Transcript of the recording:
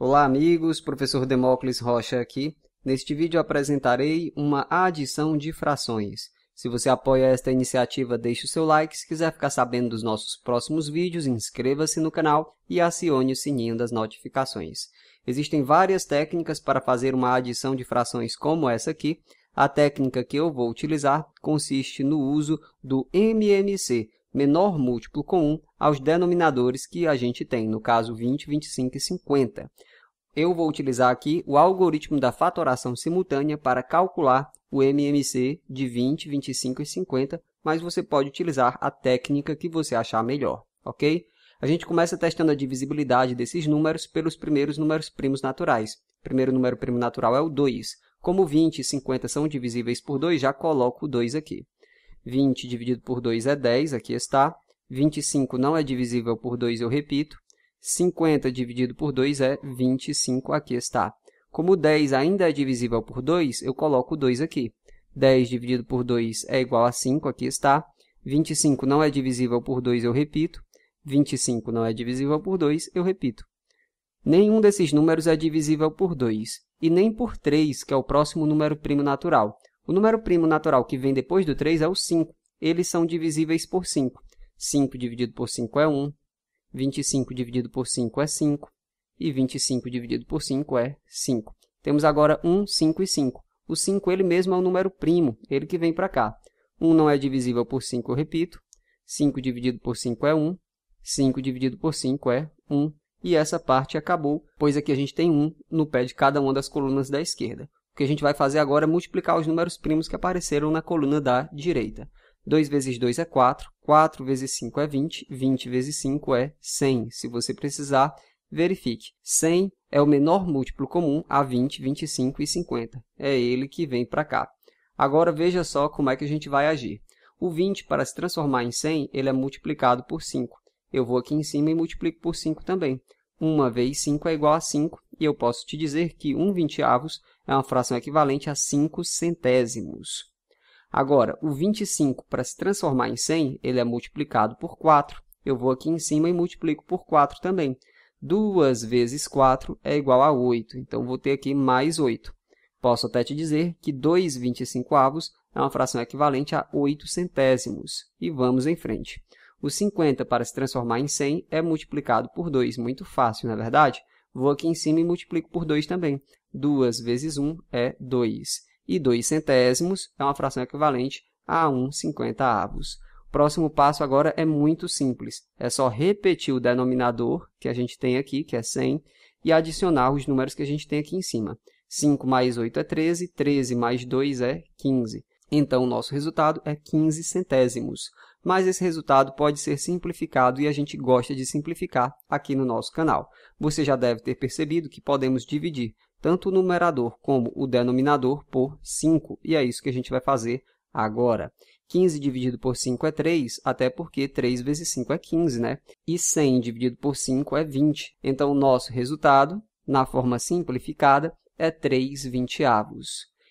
Olá, amigos. Professor Demócles Rocha aqui. Neste vídeo apresentarei uma adição de frações. Se você apoia esta iniciativa, deixe o seu like. Se quiser ficar sabendo dos nossos próximos vídeos, inscreva-se no canal e acione o sininho das notificações. Existem várias técnicas para fazer uma adição de frações como essa aqui. A técnica que eu vou utilizar consiste no uso do MMC, menor múltiplo com 1 aos denominadores que a gente tem, no caso 20, 25 e 50. Eu vou utilizar aqui o algoritmo da fatoração simultânea para calcular o MMC de 20, 25 e 50, mas você pode utilizar a técnica que você achar melhor, ok? A gente começa testando a divisibilidade desses números pelos primeiros números primos naturais. O primeiro número primo natural é o 2. Como 20 e 50 são divisíveis por 2, já coloco o 2 aqui. 20 dividido por 2 é 10, aqui está. 25 não é divisível por 2, eu repito. 50 dividido por 2 é 25, aqui está. Como 10 ainda é divisível por 2, eu coloco 2 aqui. 10 dividido por 2 é igual a 5, aqui está. 25 não é divisível por 2, eu repito. 25 não é divisível por 2, eu repito. Nenhum desses números é divisível por 2, e nem por 3, que é o próximo número primo natural. O número primo natural que vem depois do 3 é o 5. Eles são divisíveis por 5. 5 dividido por 5 é 1, 25 dividido por 5 é 5, e 25 dividido por 5 é 5. Temos agora 1, 5 e 5. O 5 ele mesmo é o número primo, ele que vem para cá. 1 não é divisível por 5, eu repito. 5 dividido por 5 é 1, 5 dividido por 5 é 1, e essa parte acabou, pois aqui a gente tem 1 no pé de cada uma das colunas da esquerda que a gente vai fazer agora é multiplicar os números primos que apareceram na coluna da direita. 2 vezes 2 é 4, 4 vezes 5 é 20, 20 vezes 5 é 100. Se você precisar, verifique. 100 é o menor múltiplo comum a 20, 25 e 50. É ele que vem para cá. Agora veja só como é que a gente vai agir. O 20, para se transformar em 100, ele é multiplicado por 5. Eu vou aqui em cima e multiplico por 5 também. 1 vezes 5 é igual a 5, e eu posso te dizer que 1 vinteavos é uma fração equivalente a 5 centésimos. Agora, o 25, para se transformar em 100, ele é multiplicado por 4. Eu vou aqui em cima e multiplico por 4 também. 2 vezes 4 é igual a 8, então vou ter aqui mais 8. Posso até te dizer que 2 25 avos é uma fração equivalente a 8 centésimos. E vamos em frente. O 50 para se transformar em 100 é multiplicado por 2, muito fácil, não é verdade? Vou aqui em cima e multiplico por 2 também. 2 vezes 1 é 2. E 2 centésimos é uma fração equivalente a 1 50 avos. O próximo passo agora é muito simples. É só repetir o denominador que a gente tem aqui, que é 100, e adicionar os números que a gente tem aqui em cima. 5 mais 8 é 13, 13 mais 2 é 15. Então, o nosso resultado é 15 centésimos mas esse resultado pode ser simplificado e a gente gosta de simplificar aqui no nosso canal. Você já deve ter percebido que podemos dividir tanto o numerador como o denominador por 5, e é isso que a gente vai fazer agora. 15 dividido por 5 é 3, até porque 3 vezes 5 é 15, né? E 100 dividido por 5 é 20. Então, o nosso resultado, na forma simplificada, é 3 vinteavos.